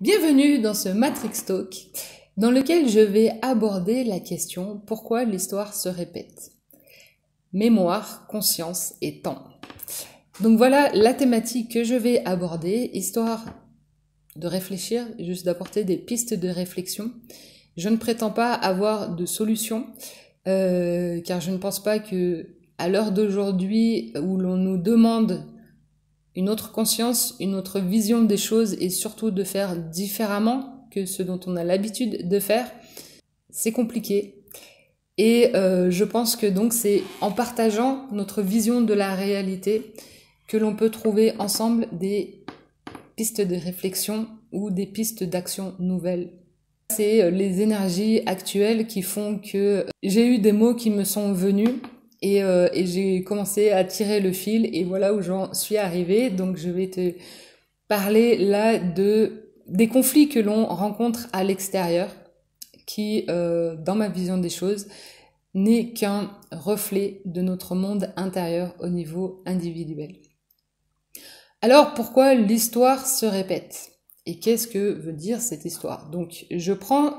Bienvenue dans ce Matrix Talk dans lequel je vais aborder la question pourquoi l'histoire se répète. Mémoire, conscience et temps. Donc voilà la thématique que je vais aborder, histoire de réfléchir, juste d'apporter des pistes de réflexion. Je ne prétends pas avoir de solution, euh, car je ne pense pas que à l'heure d'aujourd'hui où l'on nous demande une autre conscience, une autre vision des choses et surtout de faire différemment que ce dont on a l'habitude de faire, c'est compliqué. Et euh, je pense que donc c'est en partageant notre vision de la réalité que l'on peut trouver ensemble des pistes de réflexion ou des pistes d'action nouvelles. C'est euh, les énergies actuelles qui font que euh, j'ai eu des mots qui me sont venus euh, et, j'ai commencé à tirer le fil et voilà où j'en suis arrivée. Donc je vais te parler là de des conflits que l'on rencontre à l'extérieur, qui, euh, dans ma vision des choses, n'est qu'un reflet de notre monde intérieur au niveau individuel. Alors pourquoi l'histoire se répète Et qu'est-ce que veut dire cette histoire Donc je prends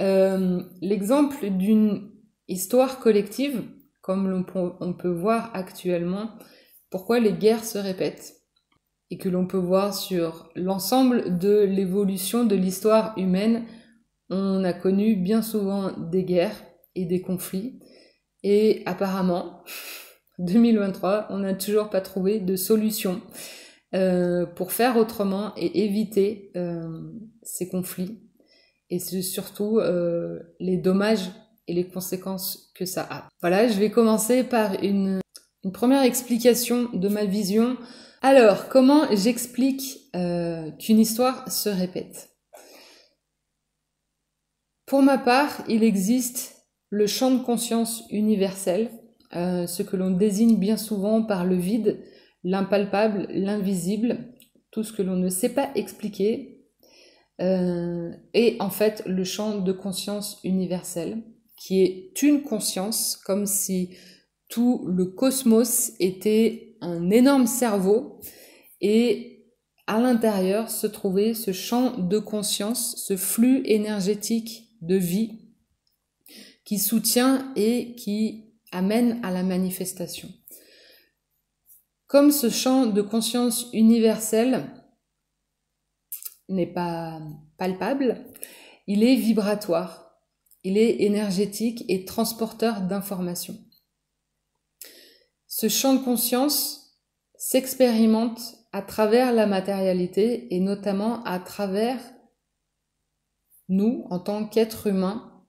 euh, l'exemple d'une histoire collective comme l'on peut voir actuellement, pourquoi les guerres se répètent et que l'on peut voir sur l'ensemble de l'évolution de l'histoire humaine, on a connu bien souvent des guerres et des conflits, et apparemment, 2023, on n'a toujours pas trouvé de solution euh, pour faire autrement et éviter euh, ces conflits, et surtout euh, les dommages et les conséquences que ça a. Voilà, je vais commencer par une, première explication de ma vision. Alors, comment j'explique euh, qu'une histoire se répète Pour ma part, il existe le champ de conscience universel, euh, ce que l'on désigne bien souvent par le vide, l'impalpable, l'invisible, tout ce que l'on ne sait pas expliquer, euh, et en fait le champ de conscience universel qui est une conscience, comme si tout le cosmos était un énorme cerveau et à l'intérieur se trouvait ce champ de conscience, ce flux énergétique de vie qui soutient et qui amène à la manifestation. Comme ce champ de conscience universel n'est pas palpable, il est vibratoire. Il est énergétique et transporteur d'informations. Ce champ de conscience s'expérimente à travers la matérialité et notamment à travers nous en tant qu'êtres humains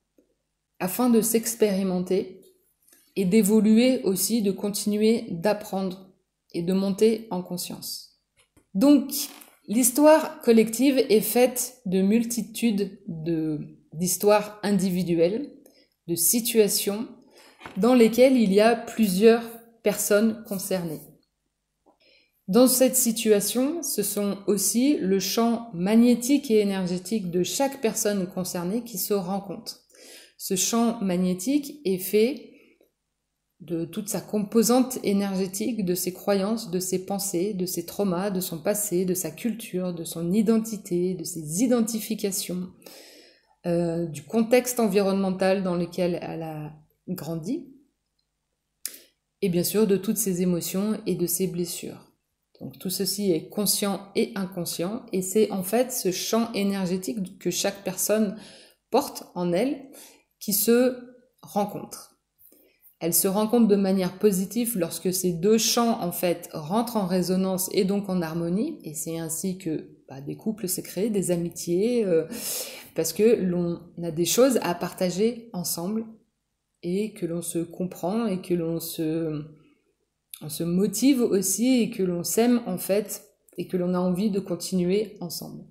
afin de s'expérimenter et d'évoluer aussi, de continuer d'apprendre et de monter en conscience. Donc, l'histoire collective est faite de multitudes de d'histoires individuelles, de situations dans lesquelles il y a plusieurs personnes concernées. Dans cette situation, ce sont aussi le champ magnétique et énergétique de chaque personne concernée qui se rencontre. Ce champ magnétique est fait de toute sa composante énergétique, de ses croyances, de ses pensées, de ses traumas, de son passé, de sa culture, de son identité, de ses identifications, euh, du contexte environnemental dans lequel elle a grandi, et bien sûr de toutes ses émotions et de ses blessures. Donc tout ceci est conscient et inconscient, et c'est en fait ce champ énergétique que chaque personne porte en elle qui se rencontre. Elle se rencontre de manière positive lorsque ces deux champs en fait rentrent en résonance et donc en harmonie, et c'est ainsi que bah, des couples se créent, des amitiés, euh, parce que l'on a des choses à partager ensemble et que l'on se comprend et que l'on se, motive aussi et que l'on s'aime en fait et que l'on a envie de continuer ensemble.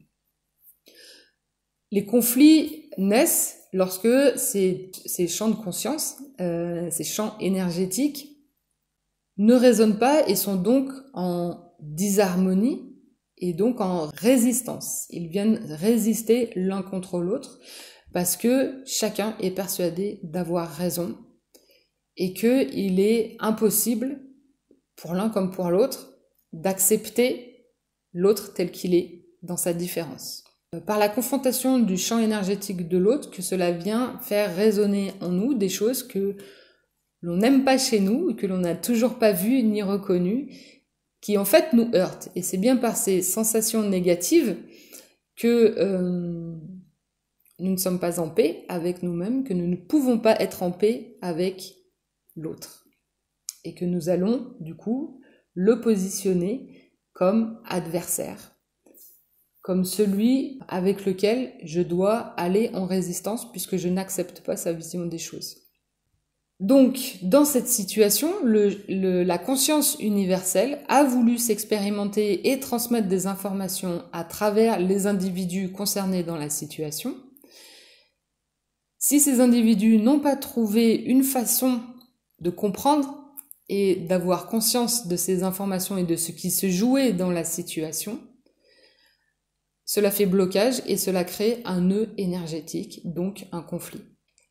Les conflits naissent lorsque ces, champs de conscience, euh, ces champs énergétiques, ne résonnent pas et sont donc en disharmonie et donc en résistance. Ils viennent résister l'un contre l'autre parce que chacun est persuadé d'avoir raison et que il est impossible pour l'un comme pour l'autre d'accepter l'autre tel qu'il est dans sa différence. Euh, par la confrontation du champ énergétique de l'autre, que cela vient faire résonner en nous des choses que l'on n'aime pas chez nous, que l'on n'a toujours pas vues ni reconnues, qui en fait nous heurte, Et c'est bien par ces sensations négatives que euh, nous ne sommes pas en paix avec nous-mêmes, que nous ne pouvons pas être en paix avec l'autre. Et que nous allons, du coup, le positionner comme adversaire, comme celui avec lequel je dois aller en résistance puisque je n'accepte pas sa vision des choses. Donc, dans cette situation, la conscience universelle a voulu s'expérimenter et transmettre des informations à travers les individus concernés dans la situation. Si ces individus n'ont pas trouvé une façon de comprendre et d'avoir conscience de ces informations et de ce qui se jouait dans la situation, cela fait blocage et cela crée un nœud énergétique, donc un conflit.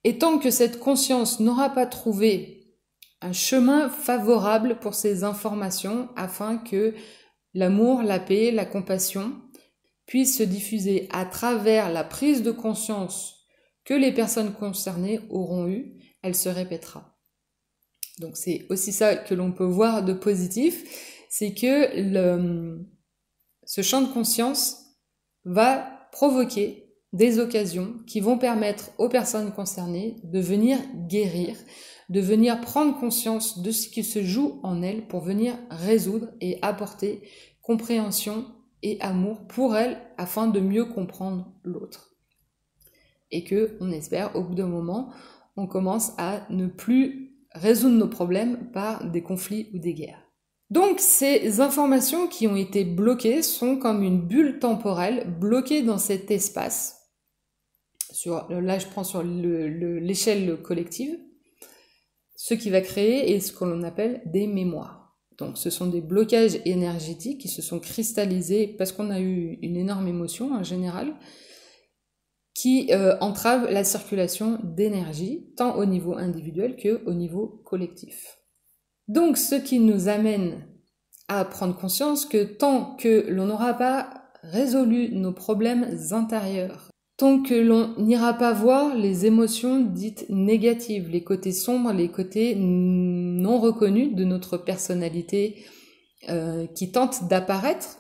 Et tant que cette conscience n'aura pas trouvé un chemin favorable pour ces informations afin que l'amour, la paix, la compassion puissent se diffuser à travers la prise de conscience que les personnes concernées auront eue, elle se répétera. Donc c'est aussi ça que l'on peut voir de positif, c'est que ce champ de conscience va provoquer des occasions qui vont permettre aux personnes concernées de venir guérir, de venir prendre conscience de ce qui se joue en elles pour venir résoudre et apporter compréhension et amour pour elles afin de mieux comprendre l'autre. Et que, on espère, au bout d'un moment, on commence à ne plus résoudre nos problèmes par des conflits ou des guerres. Donc ces informations qui ont été bloquées sont comme une bulle temporelle bloquée dans cet espace là je prends sur l'échelle collective, ce qui va créer est ce qu'on appelle des mémoires. Donc ce sont des blocages énergétiques qui se sont cristallisés parce qu'on a eu une énorme émotion en général, qui euh, entrave la circulation d'énergie, tant au niveau individuel qu'au niveau collectif. Donc ce qui nous amène à prendre conscience que tant que l'on n'aura pas résolu nos problèmes intérieurs, tant que l'on n'ira pas voir les émotions dites négatives, les côtés sombres, les côtés non reconnus de notre personnalité euh, qui tentent d'apparaître,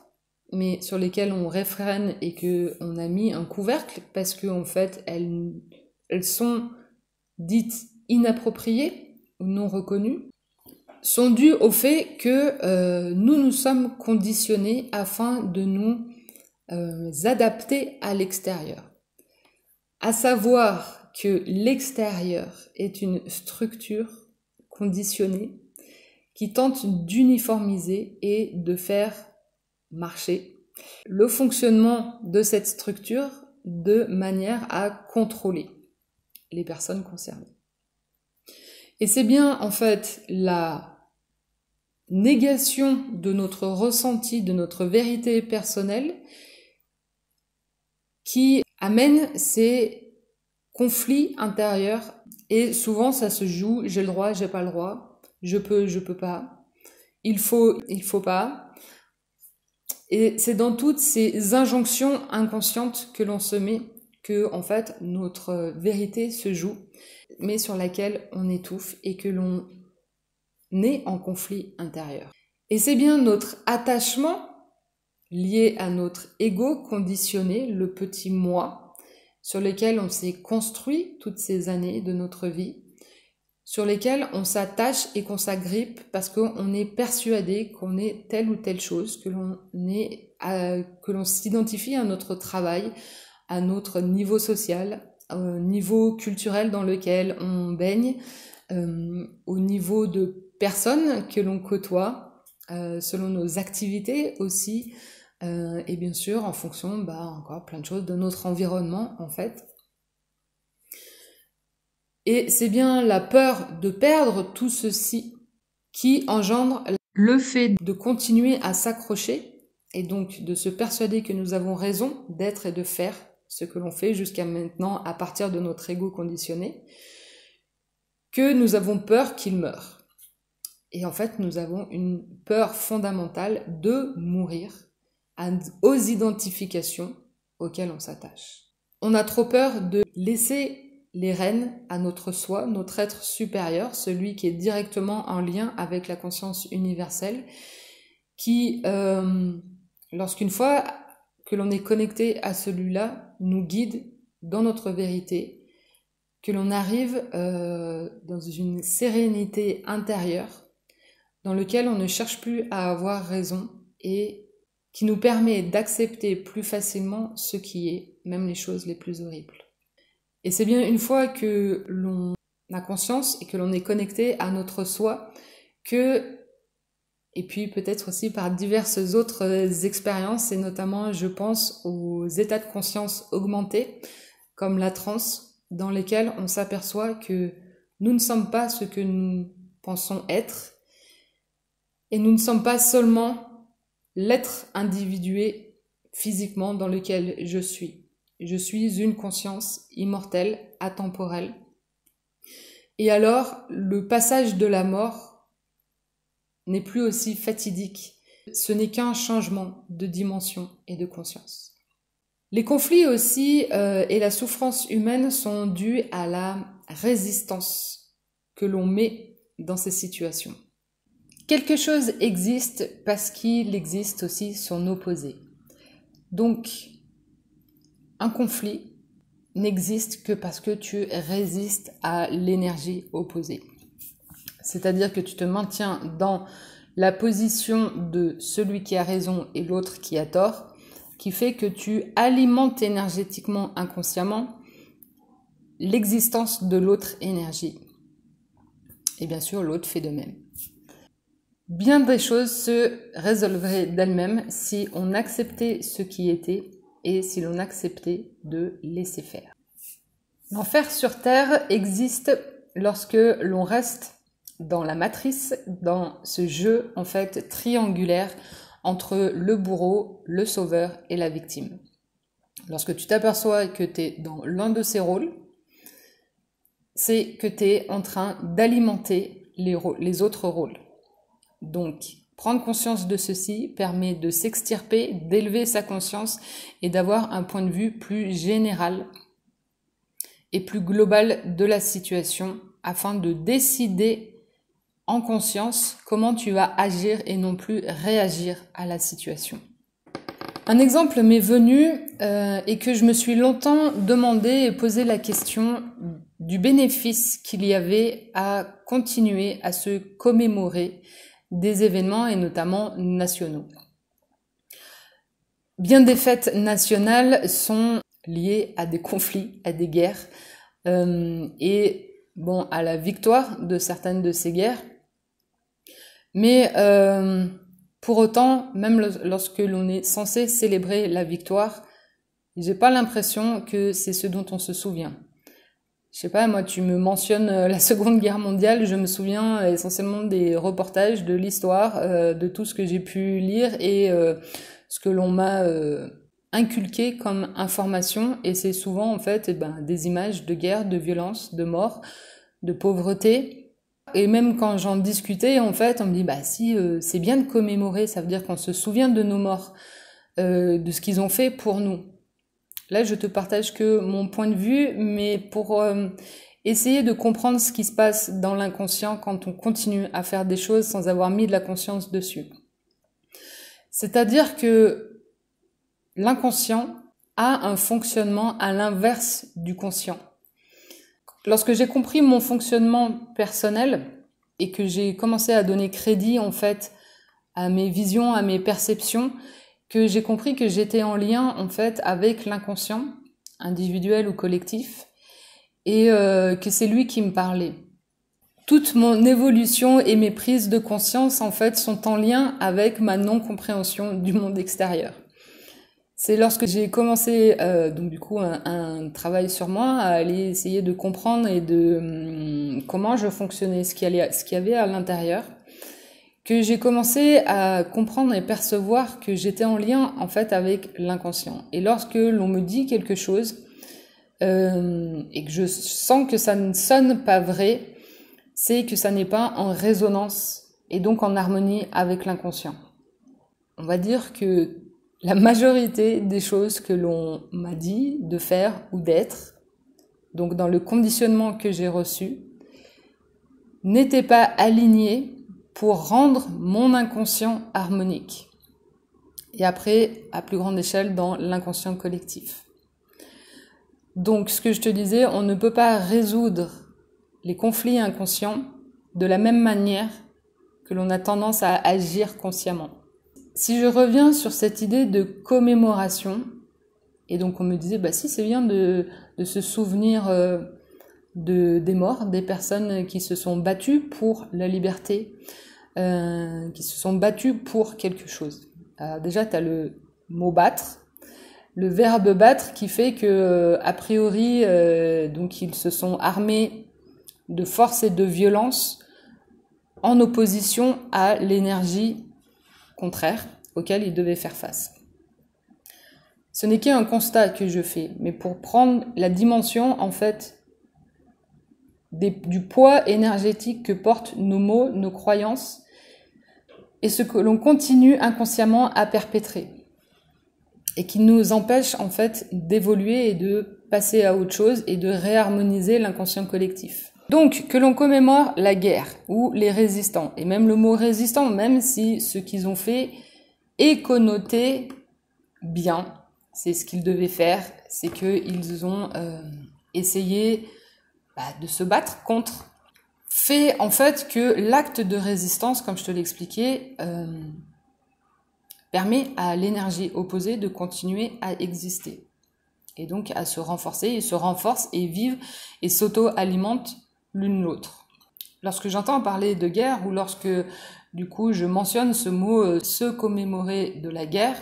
mais sur lesquels on réfrène et que on a mis un couvercle parce qu'en fait elles, sont dites inappropriées ou non reconnues sont dues au fait que euh, nous nous sommes conditionnés afin de nous euh, adapter à l'extérieur à savoir que l'extérieur est une structure conditionnée qui tente d'uniformiser et de faire marcher le fonctionnement de cette structure de manière à contrôler les personnes concernées. Et c'est bien en fait la négation de notre ressenti, de notre vérité personnelle qui amène ces conflit intérieur et souvent ça se joue j'ai le droit j'ai pas le droit je peux je peux pas il faut il faut pas et c'est dans toutes ces injonctions inconscientes que l'on se met que en fait notre vérité se joue mais sur laquelle on étouffe et que l'on naît en conflit intérieur et c'est bien notre attachement lié à notre ego conditionné le petit moi sur lesquels on s'est construit toutes ces années de notre vie, sur lesquels on s'attache et qu'on s'agrippe parce qu'on est persuadé qu'on est telle ou telle chose, que l'on est, euh, que l'on s'identifie à notre travail, à notre niveau social, au niveau culturel dans lequel on baigne, euh, au niveau de personnes que l'on côtoie, euh, selon nos activités aussi, euh, et bien sûr, en fonction, bah, encore plein de choses, de notre environnement, en fait. Et c'est bien la peur de perdre tout ceci qui engendre le fait de continuer à s'accrocher et donc de se persuader que nous avons raison d'être et de faire ce que l'on fait jusqu'à maintenant à partir de notre ego conditionné, que nous avons peur qu'il meure. Et en fait, nous avons une peur fondamentale de mourir aux identifications auxquelles on s'attache. On a trop peur de laisser les rênes à notre soi, notre être supérieur, celui qui est directement en lien avec la conscience universelle, qui, euh, lorsqu'une fois que l'on est connecté à celui-là, nous guide dans notre vérité, que l'on arrive euh, dans une sérénité intérieure dans lequel on ne cherche plus à avoir raison et qui nous permet d'accepter plus facilement ce qui est, même les choses les plus horribles. Et c'est bien une fois que l'on a conscience et que l'on est connecté à notre soi que, et puis peut-être aussi par diverses autres expériences, et notamment je pense aux états de conscience augmentés, comme la transe, dans lesquels on s'aperçoit que nous ne sommes pas ce que nous pensons être, et nous ne sommes pas seulement l'être individué physiquement dans lequel je suis. Je suis une conscience immortelle, atemporelle. Et alors, le passage de la mort n'est plus aussi fatidique. Ce n'est qu'un changement de dimension et de conscience. Les conflits aussi euh, et la souffrance humaine sont dus à la résistance que l'on met dans ces situations. Quelque chose existe parce qu'il existe aussi son opposé. Donc, un conflit n'existe que parce que tu résistes à l'énergie opposée. C'est-à-dire que tu te maintiens dans la position de celui qui a raison et l'autre qui a tort, qui fait que tu alimentes énergétiquement inconsciemment l'existence de l'autre énergie. Et bien sûr, l'autre fait de même. Bien des choses se résolveraient d'elles-mêmes si on acceptait ce qui était et si l'on acceptait de laisser faire. L'enfer sur Terre existe lorsque l'on reste dans la matrice, dans ce jeu en fait triangulaire entre le bourreau, le sauveur et la victime. Lorsque tu t'aperçois que tu es dans l'un de ces rôles, c'est que tu es en train d'alimenter les, les autres rôles. Donc, prendre conscience de ceci permet de s'extirper, d'élever sa conscience et d'avoir un point de vue plus général et plus global de la situation afin de décider en conscience comment tu vas agir et non plus réagir à la situation. Un exemple m'est venu euh, et que je me suis longtemps demandé et posé la question du bénéfice qu'il y avait à continuer à se commémorer des événements et notamment nationaux. Bien des fêtes nationales sont liées à des conflits, à des guerres euh, et bon à la victoire de certaines de ces guerres. Mais euh, pour autant, même lorsque l'on est censé célébrer la victoire, j'ai pas l'impression que c'est ce dont on se souvient je sais pas, moi, tu me mentionnes euh, la Seconde Guerre mondiale, je me souviens euh, essentiellement des reportages, de l'histoire, euh, de tout ce que j'ai pu lire et ce que l'on m'a inculqué comme information. Et c'est souvent, en fait, eh ben, des images de guerre, de violence, de mort, de pauvreté. Et même quand j'en discutais, en fait, on me dit, bah si, c'est bien de commémorer, ça veut dire qu'on se souvient de nos morts, de ce qu'ils ont fait pour nous. Là, je te partage que mon point de vue, mais pour euh, essayer de comprendre ce qui se passe dans l'inconscient quand on continue à faire des choses sans avoir mis de la conscience dessus. C'est-à-dire que l'inconscient a un fonctionnement à l'inverse du conscient. Lorsque j'ai compris mon fonctionnement personnel et que j'ai commencé à donner crédit en fait à mes visions, à mes perceptions, que j'ai compris que j'étais en lien en fait avec l'inconscient individuel ou collectif et euh, que c'est lui qui me parlait. Toute mon évolution et mes prises de conscience en fait sont en lien avec ma non compréhension du monde extérieur. C'est lorsque j'ai commencé euh, donc du coup un, travail sur moi à aller essayer de comprendre et de hum, comment je fonctionnais, ce qu'il y, qu'il y avait à l'intérieur que j'ai commencé à comprendre et percevoir que j'étais en lien en fait avec l'inconscient. Et lorsque l'on me dit quelque chose euh, et que je sens que ça ne sonne pas vrai, c'est que ça n'est pas en résonance et donc en harmonie avec l'inconscient. On va dire que la majorité des choses que l'on m'a dit de faire ou d'être, donc dans le conditionnement que j'ai reçu, n'étaient pas alignées pour rendre mon inconscient harmonique. Et après, à plus grande échelle, dans l'inconscient collectif. Donc, ce que je te disais, on ne peut pas résoudre les conflits inconscients de la même manière que l'on a tendance à agir consciemment. Si je reviens sur cette idée de commémoration, et donc on me disait, bah si c'est bien de, de se souvenir euh, de, des morts, des personnes qui se sont battues pour la liberté, euh, qui se sont battues pour quelque chose. Euh, déjà, tu as le mot battre, le verbe battre qui fait que, euh, a priori, donc ils se sont armés de force et de violence en opposition à l'énergie contraire auquel ils devaient faire face. Ce n'est qu'un constat que je fais, mais pour prendre la dimension en fait du poids énergétique que portent nos mots, nos croyances et ce que l'on continue inconsciemment à perpétrer et qui nous empêche en fait d'évoluer et de passer à autre chose et de réharmoniser l'inconscient collectif. Donc que l'on commémore la guerre ou les résistants et même le mot résistant même si ce qu'ils ont fait est connoté bien, c'est ce qu'ils devaient faire, c'est qu'ils ont euh, essayé bah, de se battre contre fait en fait que l'acte de résistance, comme je te l'expliquais, euh, permet à l'énergie opposée de continuer à exister et donc à se renforcer et se renforce et vivent et s'auto-alimentent l'une l'autre. Lorsque j'entends parler de guerre ou lorsque du coup je mentionne ce mot euh, se commémorer de la guerre,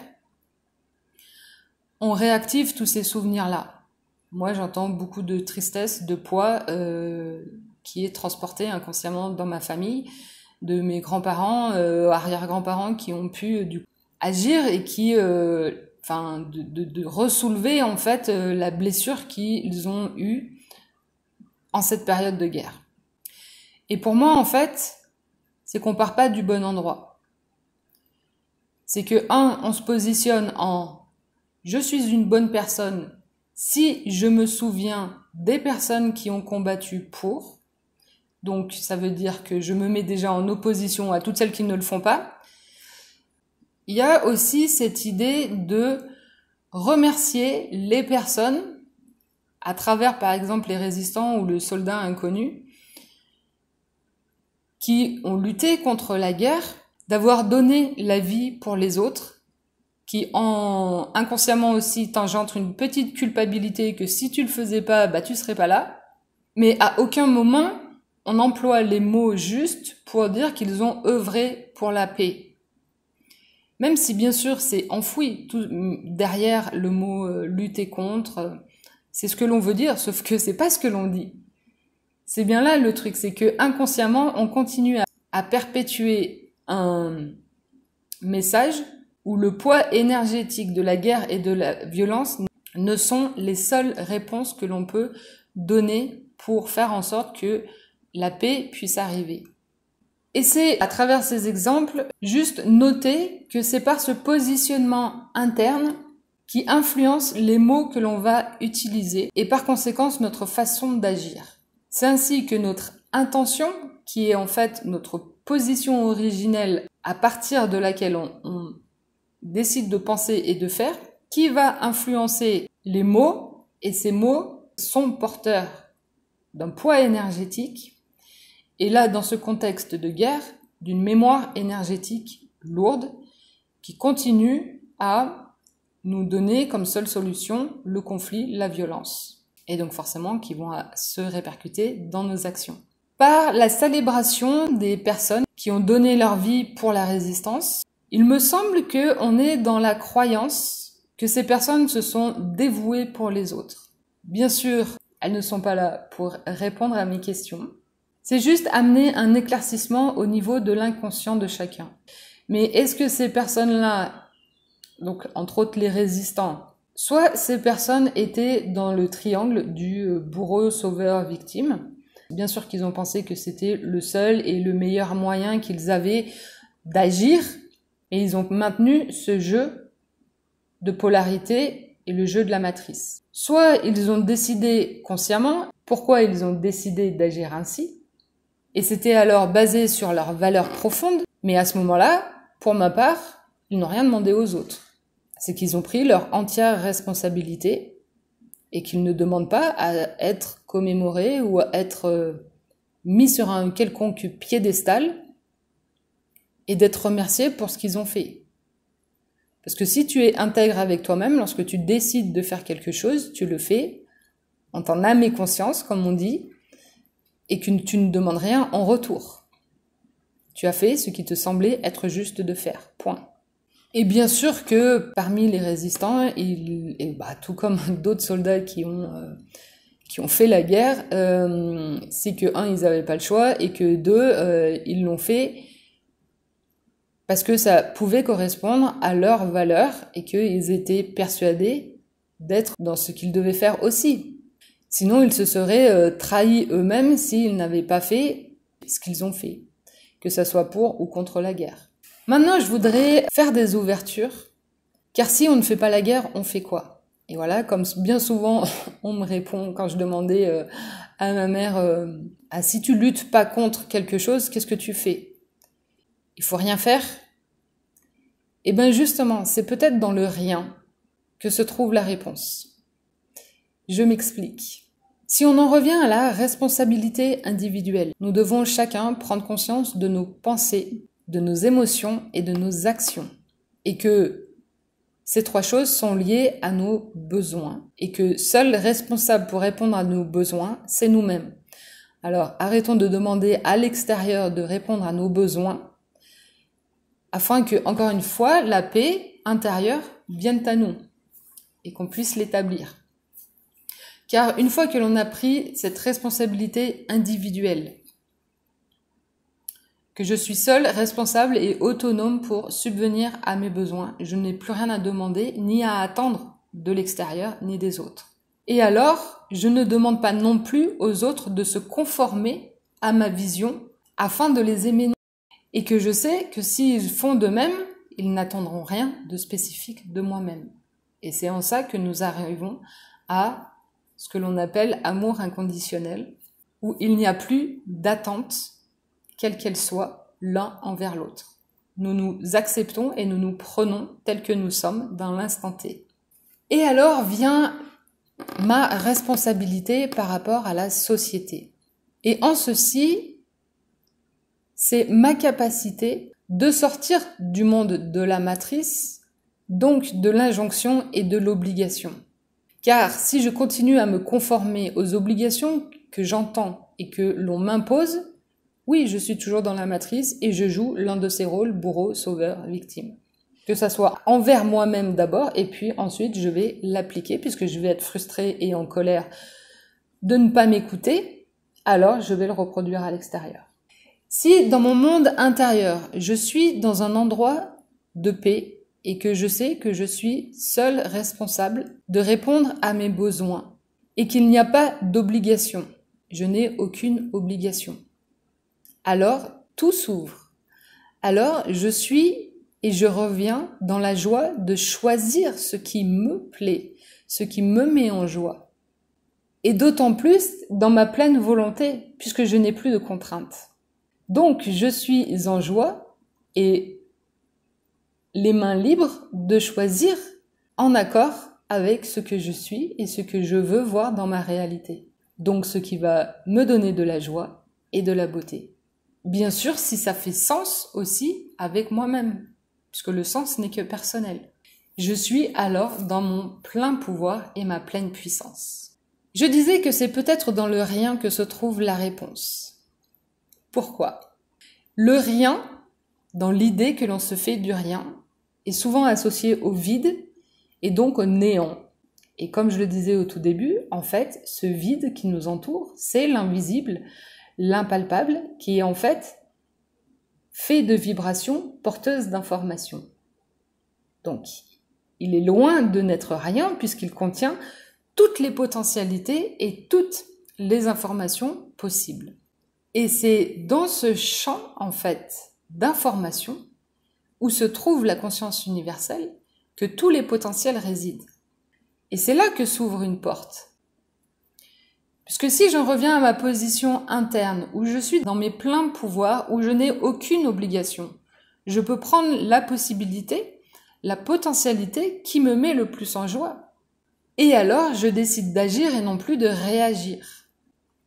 on réactive tous ces souvenirs-là moi j'entends beaucoup de tristesse, de poids euh, qui est transporté inconsciemment dans ma famille, de mes grands-parents, euh, arrière-grands-parents qui ont pu euh, du agir et qui, euh, enfin, de, de, de, ressoulever en fait la blessure qu'ils ont eue en cette période de guerre. Et pour moi en fait, c'est qu'on part pas du bon endroit. C'est que un, on se positionne en je suis une bonne personne si je me souviens des personnes qui ont combattu pour, donc ça veut dire que je me mets déjà en opposition à toutes celles qui ne le font pas, il y a aussi cette idée de remercier les personnes à travers par exemple les résistants ou le soldat inconnu qui ont lutté contre la guerre, d'avoir donné la vie pour les autres qui en inconsciemment aussi t'engendre une petite culpabilité que si tu le faisais pas, bah tu serais pas là. Mais à aucun moment on emploie les mots justes pour dire qu'ils ont œuvré pour la paix. Même si bien sûr c'est enfoui tout, derrière le mot euh, lutter contre, c'est ce que l'on veut dire, sauf que c'est pas ce que l'on dit. C'est bien là le truc, c'est que inconsciemment on continue à perpétuer un message où le poids énergétique de la guerre et de la violence ne sont les seules réponses que l'on peut donner pour faire en sorte que la paix puisse arriver. Et c'est à travers ces exemples juste noter que c'est par ce positionnement interne qui influence les mots que l'on va utiliser et par conséquence notre façon d'agir. C'est ainsi que notre intention, qui est en fait notre position originelle à partir de laquelle on décide de penser et de faire, qui va influencer les mots, et ces mots sont porteurs d'un poids énergétique, et là, dans ce contexte de guerre, d'une mémoire énergétique lourde qui continue à nous donner comme seule solution le conflit, la violence, et donc forcément qui vont se répercuter dans nos actions. Par la célébration des personnes qui ont donné leur vie pour la résistance, il me semble que on est dans la croyance que ces personnes se sont dévouées pour les autres. Bien sûr, elles ne sont pas là pour répondre à mes questions. C'est juste amener un éclaircissement au niveau de l'inconscient de chacun. Mais est-ce que ces personnes-là, donc entre autres les résistants, soit ces personnes étaient dans le triangle du euh, bourreau, sauveur, victime, bien sûr qu'ils ont pensé que c'était le seul et le meilleur moyen qu'ils avaient d'agir et ils ont maintenu ce jeu de polarité et le jeu de la matrice. Soit ils ont décidé consciemment pourquoi ils ont décidé d'agir ainsi, et c'était alors basé sur leurs valeurs profondes, mais à ce moment-là, pour ma part, ils n'ont rien demandé aux autres. C'est qu'ils ont pris leur entière responsabilité et qu'ils ne demandent pas à être commémorés ou à être euh, mis sur un quelconque piédestal et d'être remercié pour ce qu'ils ont fait. Parce que si tu es intègre avec toi-même, lorsque tu décides de faire quelque chose, tu le fais en t'en âme et conscience, comme on dit, et que tu ne demandes rien en retour. Tu as fait ce qui te semblait être juste de faire. Point. Et bien sûr que parmi les résistants, bah, tout comme d'autres soldats qui ont, euh, qui ont fait la guerre, euh, c'est que, un, ils n'avaient pas le choix, et que, deux, euh, ils l'ont fait parce que ça pouvait correspondre à leurs valeurs et qu'ils étaient persuadés d'être dans ce qu'ils devaient faire aussi. Sinon, ils se seraient euh, trahis eux-mêmes s'ils n'avaient pas fait ce qu'ils ont fait, que ça soit pour ou contre la guerre. Maintenant, je voudrais faire des ouvertures, car si on ne fait pas la guerre, on fait quoi Et voilà, comme bien souvent, on me répond quand je demandais euh, à ma mère, euh, ah, si tu luttes pas contre quelque chose, qu'est-ce que tu fais il faut rien faire Eh bien justement, c'est peut-être dans le rien que se trouve la réponse. Je m'explique. Si on en revient à la responsabilité individuelle, nous devons chacun prendre conscience de nos pensées, de nos émotions et de nos actions. Et que ces trois choses sont liées à nos besoins. Et que seul responsable pour répondre à nos besoins, c'est nous-mêmes. Alors arrêtons de demander à l'extérieur de répondre à nos besoins afin que, encore une fois, la paix intérieure vienne à nous et qu'on puisse l'établir. Car une fois que l'on a pris cette responsabilité individuelle, que je suis seul, responsable et autonome pour subvenir à mes besoins, je n'ai plus rien à demander ni à attendre de l'extérieur ni des autres. Et alors, je ne demande pas non plus aux autres de se conformer à ma vision afin de les aimer et que je sais que s'ils font de même, ils n'attendront rien de spécifique de moi-même. Et c'est en ça que nous arrivons à ce que l'on appelle amour inconditionnel, où il n'y a plus d'attente, quelle qu'elle soit, l'un envers l'autre. Nous nous acceptons et nous nous prenons tels que nous sommes dans l'instant T. Et alors vient ma responsabilité par rapport à la société. Et en ceci, c'est ma capacité de sortir du monde de la matrice, donc de l'injonction et de l'obligation. Car si je continue à me conformer aux obligations que j'entends et que l'on m'impose, oui, je suis toujours dans la matrice et je joue l'un de ces rôles, bourreau, sauveur, victime. Que ça soit envers moi-même d'abord et puis ensuite je vais l'appliquer puisque je vais être frustré et en colère de ne pas m'écouter, alors je vais le reproduire à l'extérieur. Si dans mon monde intérieur, je suis dans un endroit de paix et que je sais que je suis seul responsable de répondre à mes besoins et qu'il n'y a pas d'obligation, je n'ai aucune obligation, alors tout s'ouvre. Alors je suis et je reviens dans la joie de choisir ce qui me plaît, ce qui me met en joie. Et d'autant plus dans ma pleine volonté, puisque je n'ai plus de contraintes. Donc, je suis en joie et les mains libres de choisir en accord avec ce que je suis et ce que je veux voir dans ma réalité. Donc, ce qui va me donner de la joie et de la beauté. Bien sûr, si ça fait sens aussi avec moi-même, puisque le sens n'est que personnel. Je suis alors dans mon plein pouvoir et ma pleine puissance. Je disais que c'est peut-être dans le rien que se trouve la réponse. Pourquoi Le rien, dans l'idée que l'on se fait du rien, est souvent associé au vide et donc au néant. Et comme je le disais au tout début, en fait, ce vide qui nous entoure, c'est l'invisible, l'impalpable, qui est en fait fait de vibrations porteuses d'informations. Donc, il est loin de n'être rien puisqu'il contient toutes les potentialités et toutes les informations possibles. Et c'est dans ce champ, en fait, d'information où se trouve la conscience universelle que tous les potentiels résident. Et c'est là que s'ouvre une porte. Puisque si j'en reviens à ma position interne, où je suis dans mes pleins pouvoirs, où je n'ai aucune obligation, je peux prendre la possibilité, la potentialité qui me met le plus en joie. Et alors, je décide d'agir et non plus de réagir.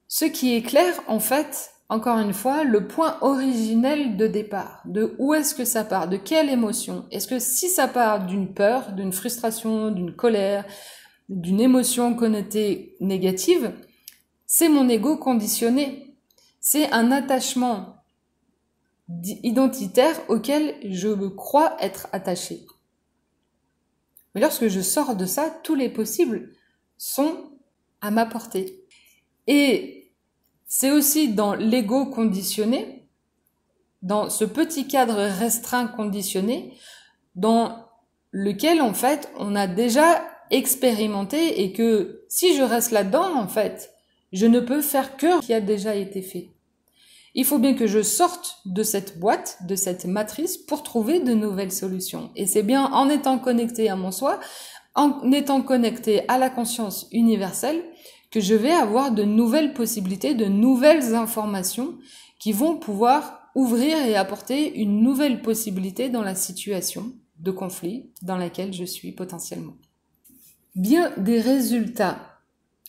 Ce qui est clair, en fait, encore une fois, le point originel de départ, de où est-ce que ça part, de quelle émotion. Est-ce que si ça part d'une peur, d'une frustration, d'une colère, d'une émotion connotée négative, c'est mon ego conditionné. C'est un attachement identitaire auquel je me crois être attaché. Mais lorsque je sors de ça, tous les possibles sont à ma portée. Et c'est aussi dans l'ego conditionné, dans ce petit cadre restreint conditionné, dans lequel en fait on a déjà expérimenté et que si je reste là-dedans en fait, je ne peux faire que ce qui a déjà été fait. Il faut bien que je sorte de cette boîte, de cette matrice pour trouver de nouvelles solutions. Et c'est bien en étant connecté à mon soi, en étant connecté à la conscience universelle, je vais avoir de nouvelles possibilités, de nouvelles informations qui vont pouvoir ouvrir et apporter une nouvelle possibilité dans la situation de conflit dans laquelle je suis potentiellement. Bien des résultats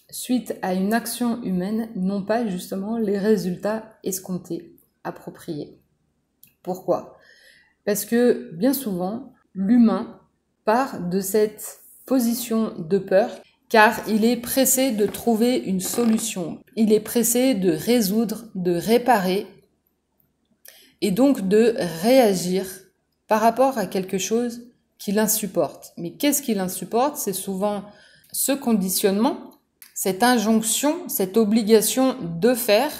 suite à une action humaine n'ont pas justement les résultats escomptés, appropriés. Pourquoi Parce que bien souvent, l'humain part de cette position de peur car il est pressé de trouver une solution, il est pressé de résoudre, de réparer et donc de réagir par rapport à quelque chose qui l'insupporte. Mais qu'est-ce qui l'insupporte C'est souvent ce conditionnement, cette injonction, cette obligation de faire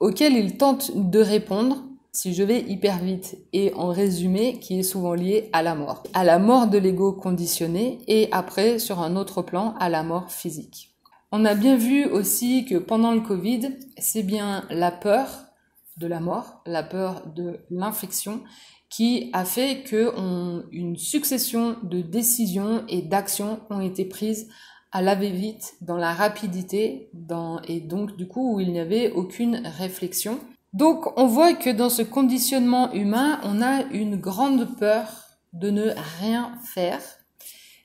auquel il tente de répondre si je vais hyper vite et en résumé qui est souvent lié à la mort, à la mort de l'ego conditionné et après sur un autre plan à la mort physique. On a bien vu aussi que pendant le Covid, c'est bien la peur de la mort, la peur de l'infection qui a fait que une succession de décisions et d'actions ont été prises à laver vite dans la rapidité, et donc du coup où il n'y avait aucune réflexion donc on voit que dans ce conditionnement humain, on a une grande peur de ne rien faire,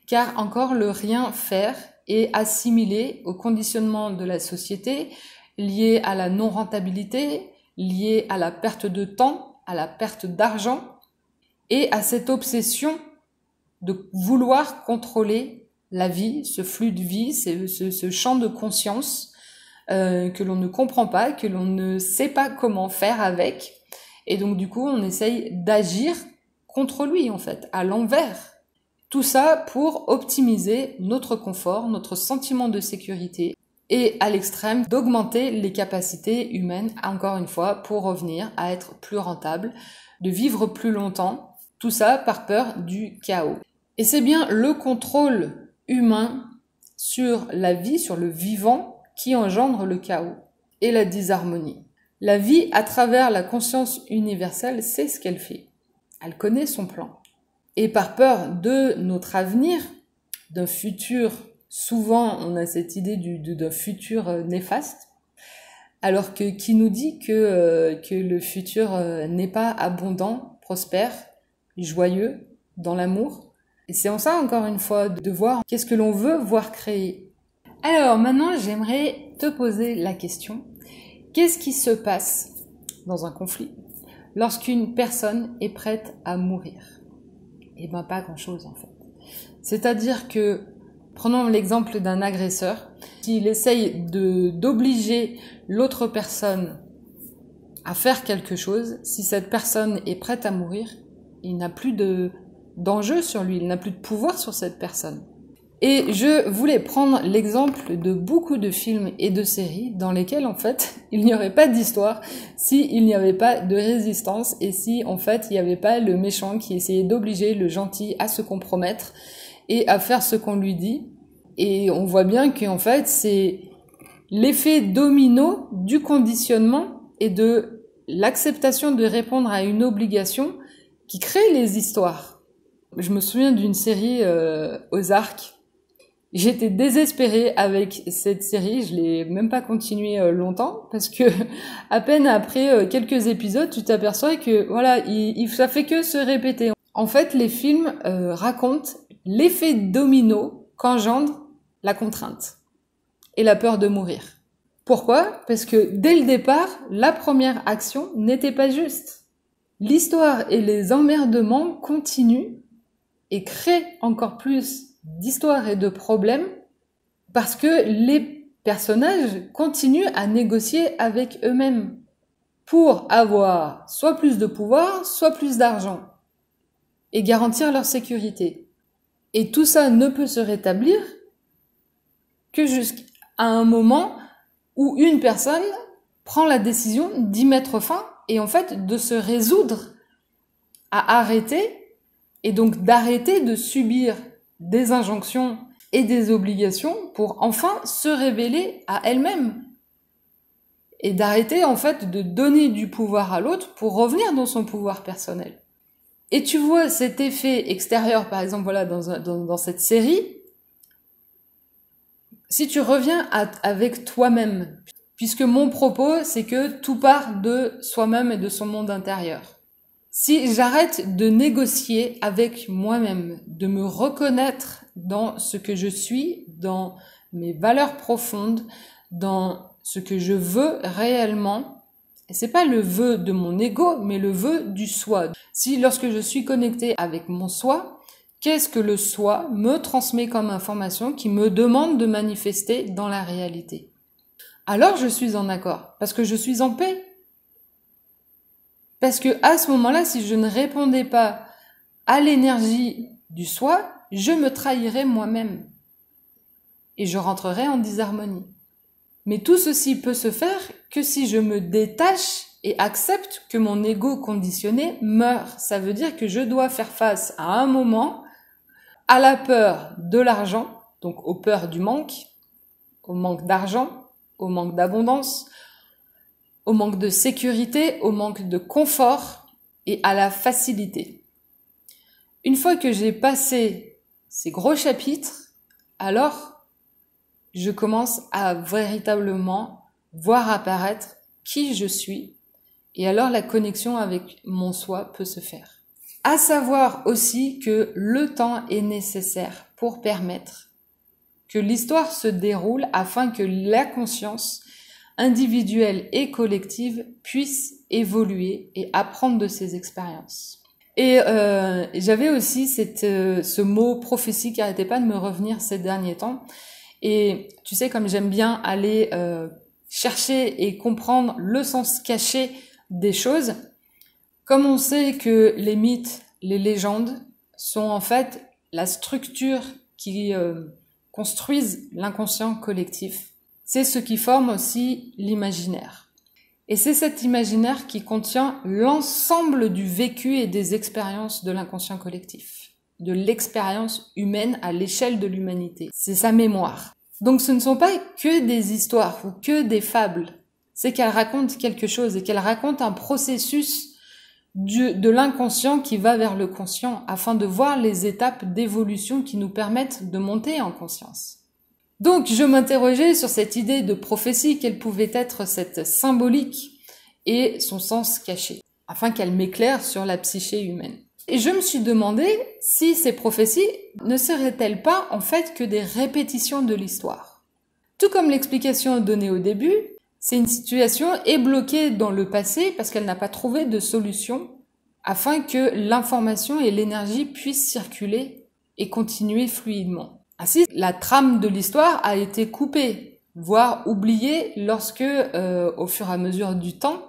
car encore le rien faire est assimilé au conditionnement de la société lié à la non-rentabilité, lié à la perte de temps, à la perte d'argent et à cette obsession de vouloir contrôler la vie, ce flux de vie, ce, ce champ de conscience euh, que l'on ne comprend pas, que l'on ne sait pas comment faire avec. Et donc du coup, on essaye d'agir contre lui, en fait, à l'envers. Tout ça pour optimiser notre confort, notre sentiment de sécurité et à l'extrême d'augmenter les capacités humaines, encore une fois, pour revenir à être plus rentable, de vivre plus longtemps, tout ça par peur du chaos. Et c'est bien le contrôle humain sur la vie, sur le vivant, qui engendre le chaos et la disharmonie. La vie, à travers la conscience universelle, sait ce qu'elle fait. Elle connaît son plan. Et par peur de notre avenir, d'un futur, souvent on a cette idée d'un futur euh, néfaste, alors que qui nous dit que, euh, que le futur euh, n'est pas abondant, prospère, joyeux, dans l'amour. Et c'est en ça, encore une fois, de voir qu'est-ce que l'on veut voir créer. Alors maintenant, j'aimerais te poser la question. Qu'est-ce qui se passe dans un conflit lorsqu'une personne est prête à mourir Eh ben pas grand-chose en fait. C'est-à-dire que, prenons l'exemple d'un agresseur, s'il essaye d'obliger l'autre personne à faire quelque chose, si cette personne est prête à mourir, il n'a plus d'enjeu sur lui, il n'a plus de pouvoir sur cette personne. Et je voulais prendre l'exemple de beaucoup de films et de séries dans lesquels en fait il n'y aurait pas d'histoire s'il n'y avait pas de résistance et si en fait il n'y avait pas le méchant qui essayait d'obliger le gentil à se compromettre et à faire ce qu'on lui dit. Et on voit bien en fait c'est l'effet domino du conditionnement et de l'acceptation de répondre à une obligation qui crée les histoires. Je me souviens d'une série euh, aux arcs J'étais désespérée avec cette série, je l'ai même pas continué euh, longtemps parce que à peine après euh, quelques épisodes, tu t'aperçois que voilà, il, ça fait que se répéter. En fait, les films euh, racontent l'effet domino qu'engendre la contrainte et la peur de mourir. Pourquoi Parce que dès le départ, la première action n'était pas juste. L'histoire et les emmerdements continuent et créent encore plus d'histoire et de problèmes parce que les personnages continuent à négocier avec eux-mêmes pour avoir soit plus de pouvoir, soit plus d'argent et garantir leur sécurité. Et tout ça ne peut se rétablir que jusqu'à un moment où une personne prend la décision d'y mettre fin et en fait de se résoudre à arrêter et donc d'arrêter de subir des injonctions et des obligations pour enfin se révéler à elle-même. Et d'arrêter en fait de donner du pouvoir à l'autre pour revenir dans son pouvoir personnel. Et tu vois cet effet extérieur, par exemple, voilà, dans, cette série, si tu reviens avec toi-même, puisque mon propos, c'est que tout part de soi-même et de son monde intérieur. Si j'arrête de négocier avec moi-même, de me reconnaître dans ce que je suis, dans mes valeurs profondes, dans ce que je veux réellement, et c'est pas le vœu de mon ego, mais le vœu du soi. Si lorsque je suis connecté avec mon soi, qu'est-ce que le soi me transmet comme information qui me demande de manifester dans la réalité Alors je suis en accord, parce que je suis en paix parce que à ce moment-là, si je ne répondais pas à l'énergie du soi, je me trahirais moi-même. Et je rentrerais en disharmonie. Mais tout ceci peut se faire que si je me détache et accepte que mon ego conditionné meurt. Ça veut dire que je dois faire face à un moment à la peur de l'argent, donc aux peurs du manque, au manque d'argent, au manque d'abondance, au manque de sécurité, au manque de confort et à la facilité. Une fois que j'ai passé ces gros chapitres, alors je commence à véritablement voir apparaître qui je suis et alors la connexion avec mon soi peut se faire. À savoir aussi que le temps est nécessaire pour permettre que l'histoire se déroule afin que la conscience individuelle et collective, puissent évoluer et apprendre de ces expériences. Et euh, j'avais aussi cette, euh, ce mot prophétie qui n'arrêtait pas de me revenir ces derniers temps. Et tu sais, comme j'aime bien aller euh, chercher et comprendre le sens caché des choses, comme on sait que les mythes, les légendes sont en fait la structure qui construisent l'inconscient collectif, c'est ce qui forme aussi l'imaginaire. Et c'est cet imaginaire qui contient l'ensemble du vécu et des expériences de l'inconscient collectif, de l'expérience humaine à l'échelle de l'humanité. C'est sa mémoire. Donc ce ne sont pas que des histoires ou que des fables, c'est qu'elles racontent quelque chose et qu'elles racontent un processus de l'inconscient qui va vers le conscient afin de voir les étapes d'évolution qui nous permettent de monter en conscience. Donc je m'interrogeais sur cette idée de prophétie, quelle pouvait être cette symbolique et son sens caché, afin qu'elle m'éclaire sur la psyché humaine. Et je me suis demandé si ces prophéties ne seraient-elles pas en fait que des répétitions de l'histoire. Tout comme l'explication donnée au début, c'est une situation est bloquée dans le passé parce qu'elle n'a pas trouvé de solution afin que l'information et l'énergie puissent circuler et continuer fluidement. Ah la trame de l'histoire a été coupée, voire oubliée, lorsque, euh, au fur et à mesure du temps,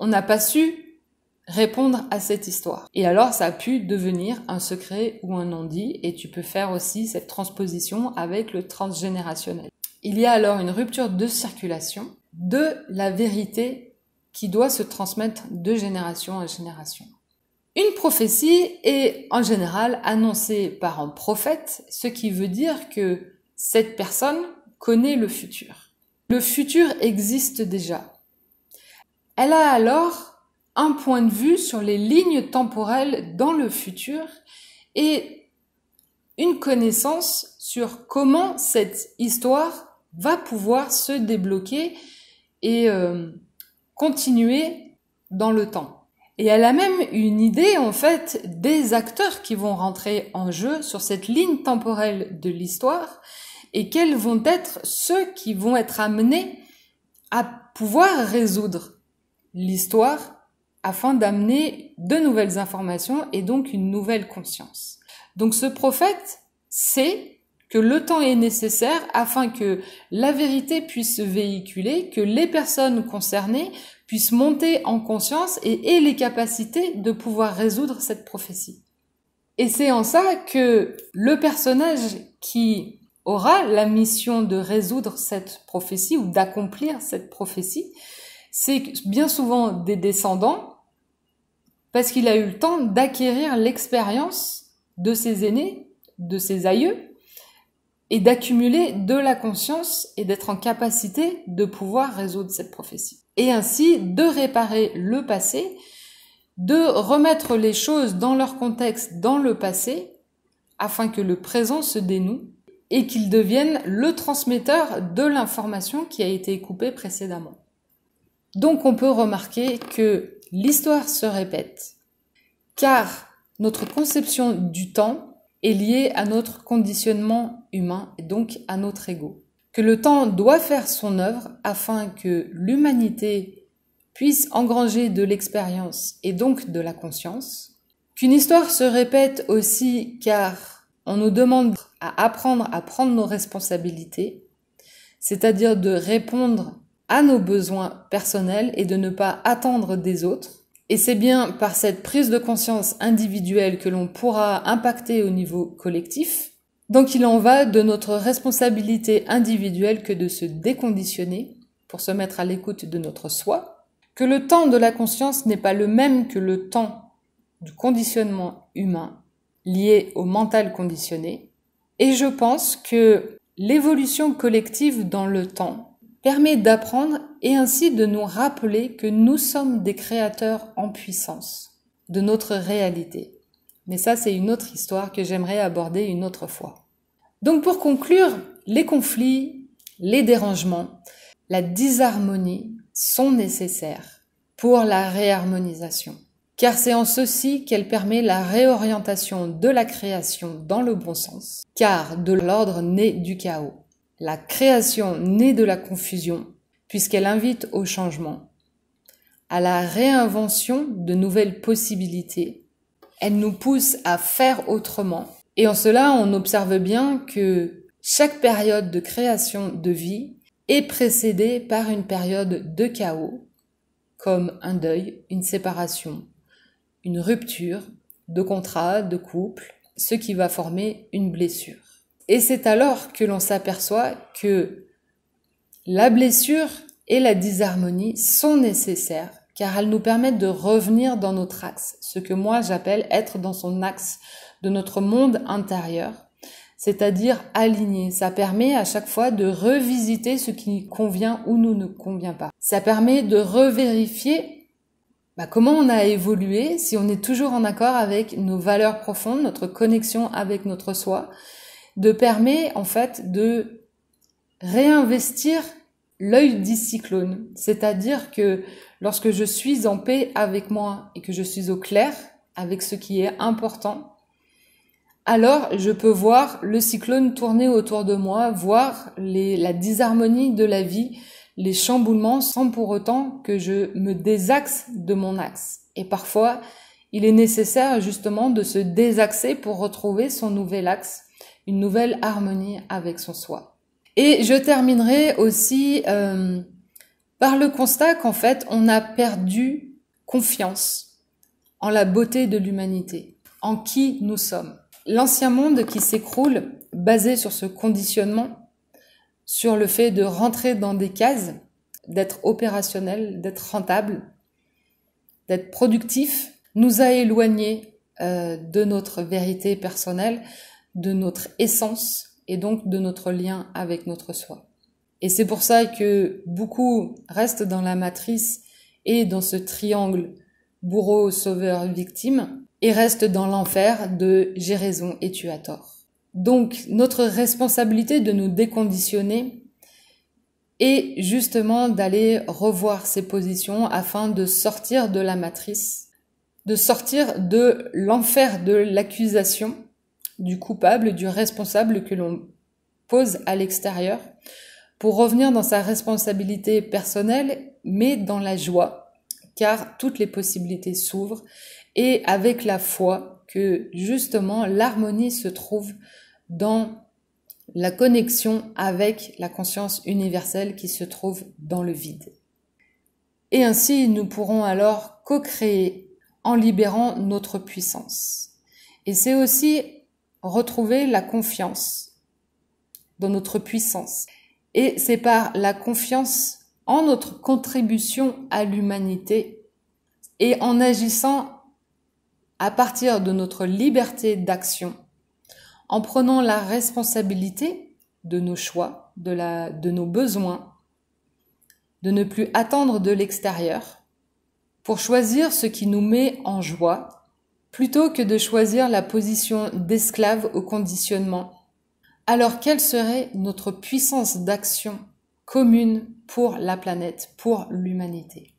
on n'a pas su répondre à cette histoire. Et alors, ça a pu devenir un secret ou un non-dit, et tu peux faire aussi cette transposition avec le transgénérationnel. Il y a alors une rupture de circulation de la vérité qui doit se transmettre de génération en génération. Une prophétie est en général annoncée par un prophète, ce qui veut dire que cette personne connaît le futur. Le futur existe déjà. Elle a alors un point de vue sur les lignes temporelles dans le futur et une connaissance sur comment cette histoire va pouvoir se débloquer et euh, continuer dans le temps. Et elle a même une idée, en fait, des acteurs qui vont rentrer en jeu sur cette ligne temporelle de l'histoire et quels vont être ceux qui vont être amenés à pouvoir résoudre l'histoire afin d'amener de nouvelles informations et donc une nouvelle conscience. Donc ce prophète sait que le temps est nécessaire afin que la vérité puisse se véhiculer, que les personnes concernées puisse monter en conscience et ait les capacités de pouvoir résoudre cette prophétie. Et c'est en ça que le personnage qui aura la mission de résoudre cette prophétie ou d'accomplir cette prophétie, c'est bien souvent des descendants, parce qu'il a eu le temps d'acquérir l'expérience de ses aînés, de ses aïeux, et d'accumuler de la conscience et d'être en capacité de pouvoir résoudre cette prophétie et ainsi de réparer le passé, de remettre les choses dans leur contexte dans le passé, afin que le présent se dénoue et qu'il devienne le transmetteur de l'information qui a été coupée précédemment. Donc on peut remarquer que l'histoire se répète, car notre conception du temps est liée à notre conditionnement humain et donc à notre ego que le temps doit faire son œuvre afin que l'humanité puisse engranger de l'expérience et donc de la conscience, qu'une histoire se répète aussi car on nous demande à apprendre à prendre nos responsabilités, c'est-à-dire de répondre à nos besoins personnels et de ne pas attendre des autres. Et c'est bien par cette prise de conscience individuelle que l'on pourra impacter au niveau collectif donc il en va de notre responsabilité individuelle que de se déconditionner pour se mettre à l'écoute de notre soi, que le temps de la conscience n'est pas le même que le temps du conditionnement humain lié au mental conditionné, et je pense que l'évolution collective dans le temps permet d'apprendre et ainsi de nous rappeler que nous sommes des créateurs en puissance de notre réalité mais ça, c'est une autre histoire que j'aimerais aborder une autre fois. Donc pour conclure, les conflits, les dérangements, la disharmonie sont nécessaires pour la réharmonisation. Car c'est en ceci qu'elle permet la réorientation de la création dans le bon sens, car de l'ordre naît du chaos. La création naît de la confusion, puisqu'elle invite au changement, à la réinvention de nouvelles possibilités elle nous pousse à faire autrement. Et en cela, on observe bien que chaque période de création de vie est précédée par une période de chaos, comme un deuil, une séparation, une rupture de contrat, de couple, ce qui va former une blessure. Et c'est alors que l'on s'aperçoit que la blessure et la disharmonie sont nécessaires car elles nous permettent de revenir dans notre axe, ce que moi j'appelle être dans son axe de notre monde intérieur, c'est-à-dire aligner. Ça permet à chaque fois de revisiter ce qui convient ou nous ne convient pas. Ça permet de revérifier bah, comment on a évolué, si on est toujours en accord avec nos valeurs profondes, notre connexion avec notre soi, de permet en fait de réinvestir l'œil dit cyclone, c'est-à-dire que lorsque je suis en paix avec moi et que je suis au clair avec ce qui est important, alors je peux voir le cyclone tourner autour de moi, voir la disharmonie de la vie, les chamboulements, sans pour autant que je me désaxe de mon axe. Et parfois, il est nécessaire justement de se désaxer pour retrouver son nouvel axe, une nouvelle harmonie avec son soi. Et je terminerai aussi euh, par le constat qu'en fait, on a perdu confiance en la beauté de l'humanité, en qui nous sommes. L'ancien monde qui s'écroule, basé sur ce conditionnement, sur le fait de rentrer dans des cases, d'être opérationnel, d'être rentable, d'être productif, nous a éloignés euh, de notre vérité personnelle, de notre essence, et donc de notre lien avec notre soi. Et c'est pour ça que beaucoup restent dans la matrice et dans ce triangle bourreau, sauveur, victime, et restent dans l'enfer de j'ai raison et tu as tort. Donc notre responsabilité de nous déconditionner est justement d'aller revoir ces positions afin de sortir de la matrice, de sortir de l'enfer de l'accusation du coupable, du responsable que l'on pose à l'extérieur pour revenir dans sa responsabilité personnelle, mais dans la joie, car toutes les possibilités s'ouvrent et avec la foi que justement l'harmonie se trouve dans la connexion avec la conscience universelle qui se trouve dans le vide. Et ainsi, nous pourrons alors co-créer en libérant notre puissance. Et c'est aussi retrouver la confiance dans notre puissance. Et c'est par la confiance en notre contribution à l'humanité et en agissant à partir de notre liberté d'action, en prenant la responsabilité de nos choix, de, de nos besoins, de ne plus attendre de l'extérieur, pour choisir ce qui nous met en joie plutôt que de choisir la position d'esclave au conditionnement. Alors quelle serait notre puissance d'action commune pour la planète, pour l'humanité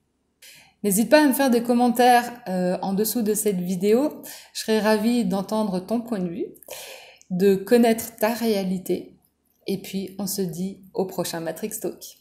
N'hésite pas à me faire des commentaires euh, en dessous de cette vidéo. Je serais ravie d'entendre ton point de vue, de connaître ta réalité. Et puis, on se dit au prochain Matrix Talk.